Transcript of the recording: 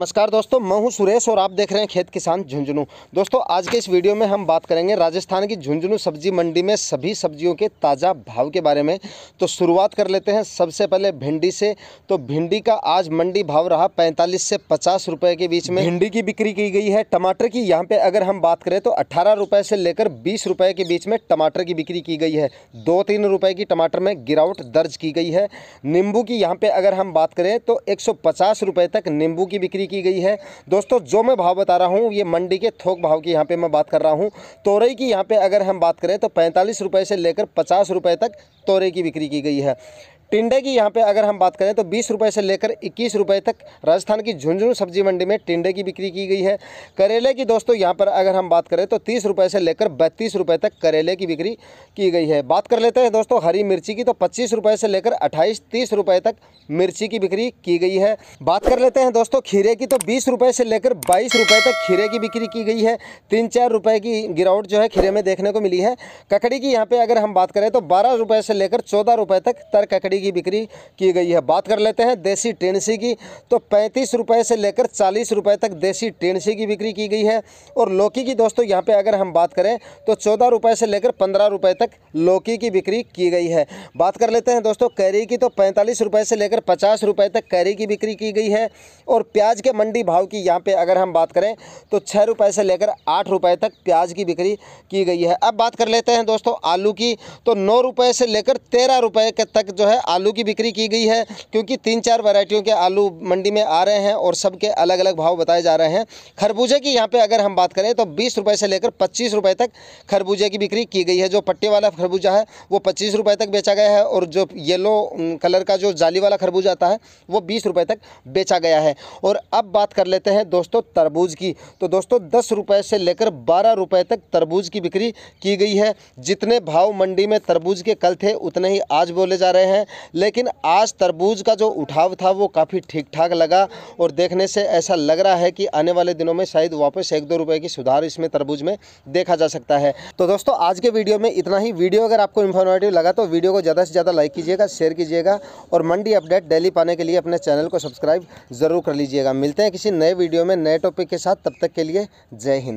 नमस्कार दोस्तों मैं हूं सुरेश और आप देख रहे हैं खेत किसान झुंझुनू दोस्तों आज के इस वीडियो में हम बात करेंगे राजस्थान की झुंझुनू सब्जी मंडी में सभी सब्जियों के ताज़ा भाव के बारे में तो शुरुआत कर लेते हैं सबसे पहले भिंडी से तो भिंडी का आज मंडी भाव रहा 45 से पचास रुपये के बीच में भिंडी की बिक्री की गई है टमाटर की यहाँ पर अगर हम बात करें तो अट्ठारह रुपये से लेकर बीस के बीच में टमाटर की बिक्री की गई है दो तीन रुपये की टमाटर में गिरावट दर्ज की गई है नींबू की यहाँ पर अगर हम बात करें तो एक सौ तक नींबू की बिक्री की गई है दोस्तों जो मैं भाव बता रहा हूँ ये मंडी के थोक भाव की यहाँ पे मैं बात कर रहा हूँ तोरई की यहाँ पे अगर हम बात करें तो पैंतालीस रुपये से लेकर पचास रुपये तक तोरे की बिक्री की गई है टिंडे की यहाँ पे अगर हम बात करें तो बीस रुपये से लेकर इक्कीस रुपये तक राजस्थान की झुंझुनू सब्जी मंडी में टिंडे की बिक्री की गई है करेले की दोस्तों यहाँ पर अगर हम बात करें तो तीस रुपये से लेकर बत्तीस रुपये तक करेले की बिक्री की गई है बात कर लेते हैं दोस्तों हरी मिर्ची की तो पच्चीस रुपये से लेकर अट्ठाईस तीस रुपये तक मिर्ची की बिक्री की गई है बात कर लेते हैं दोस्तों खीरे की तो बीस रुपये से लेकर बाईस रुपये तक खीरे की बिक्री की गई है तीन चार रुपये की गिरावट जो है खीरे में देखने को मिली है ककड़ी की यहाँ पर अगर हम बात करें तो बारह रुपये से लेकर चौदह रुपये तक तर ककड़ी देसी की बिक्री की गई है बात कर लेते हैं देसी टेनसी की तो पैंतीस रुपये से लेकर चालीस रुपये तक देसी टेनसी की बिक्री की गई है और लौकी की दोस्तों यहाँ पर अगर हम बात करें तो चौदह रुपये से लेकर पंद्रह रुपये तक लौकी की बिक्री की गई है बात कर लेते हैं दोस्तों कैरी की तो पैंतालीस रुपये से लेकर पचास रुपये तक कैरी की बिक्री की गई है और प्याज के मंडी भाव की यहाँ पे अगर हम बात करें तो छः रुपये से लेकर आठ रुपये तक प्याज की बिक्री की गई है अब बात कर लेते हैं दोस्तों आलू की तो नौ रुपये से लेकर तेरह रुपये के तक जो है आलू की बिक्री की गई है क्योंकि तीन चार वैरायटियों के आलू मंडी में आ रहे हैं और सबके अलग अलग भाव बताए जा रहे हैं खरबूजे की यहाँ पर अगर हम बात करें तो बीस रुपये से लेकर पच्चीस रुपये तक खरबूजे की बिक्री की गई है जो पट्टे वाला खरबूजा है वो पच्चीस रुपये तक बेचा गया है और जो येलो कलर का जो जाली वाला खरबूजा आता है वो बीस रुपये तक बेचा गया है और अब बात कर लेते हैं दोस्तों तरबूज की तो दोस्तों दस रुपये से लेकर बारह रुपये तक तरबूज की बिक्री की गई है जितने भाव मंडी में तरबूज के कल थे उतने ही आज बोले जा रहे हैं लेकिन आज तरबूज का जो उठाव था वो काफ़ी ठीक ठाक लगा और देखने से ऐसा लग रहा है कि आने वाले दिनों में शायद वापस एक दो रुपये की सुधार इसमें तरबूज में देखा जा सकता है तो दोस्तों आज के वीडियो में इतना ही वीडियो अगर आपको इन्फॉर्मेटिव लगा तो वीडियो को ज़्यादा से ज़्यादा लाइक कीजिएगा शेयर कीजिएगा और मंडी अपडेट डेली पाने के लिए अपने चैनल को सब्सक्राइब ज़रूर कर लीजिएगा मिलते हैं किसी नए वीडियो में नए टॉपिक के साथ तब तक के लिए जय हिंद